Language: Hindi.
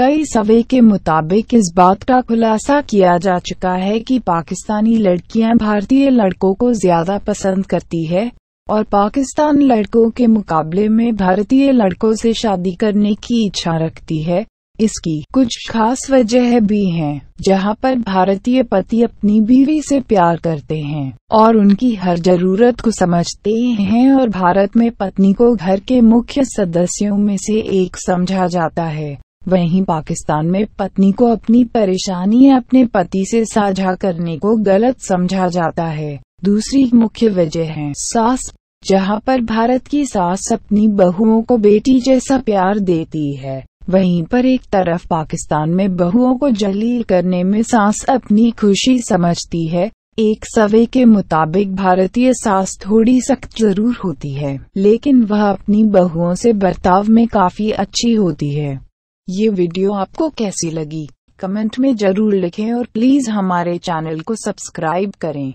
कई सवे के मुताबिक इस बात का खुलासा किया जा चुका है कि पाकिस्तानी लड़कियां भारतीय लड़कों को ज्यादा पसंद करती है और पाकिस्तान लड़कों के मुकाबले में भारतीय लड़कों से शादी करने की इच्छा रखती है इसकी कुछ खास वजह भी हैं, जहां पर भारतीय पति अपनी बीवी से प्यार करते हैं और उनकी हर जरूरत को समझते हैं और भारत में पत्नी को घर के मुख्य सदस्यों में से एक समझा जाता है वहीं पाकिस्तान में पत्नी को अपनी परेशानी अपने पति से साझा करने को गलत समझा जाता है दूसरी मुख्य वजह है सास जहां पर भारत की सास अपनी बहुओं को बेटी जैसा प्यार देती है वहीं पर एक तरफ पाकिस्तान में बहुओं को जलील करने में सास अपनी खुशी समझती है एक सवे के मुताबिक भारतीय सास थोड़ी सख्त जरूर होती है लेकिन वह अपनी बहुओं से बर्ताव में काफी अच्छी होती है ये वीडियो आपको कैसी लगी कमेंट में जरूर लिखें और प्लीज हमारे चैनल को सब्सक्राइब करें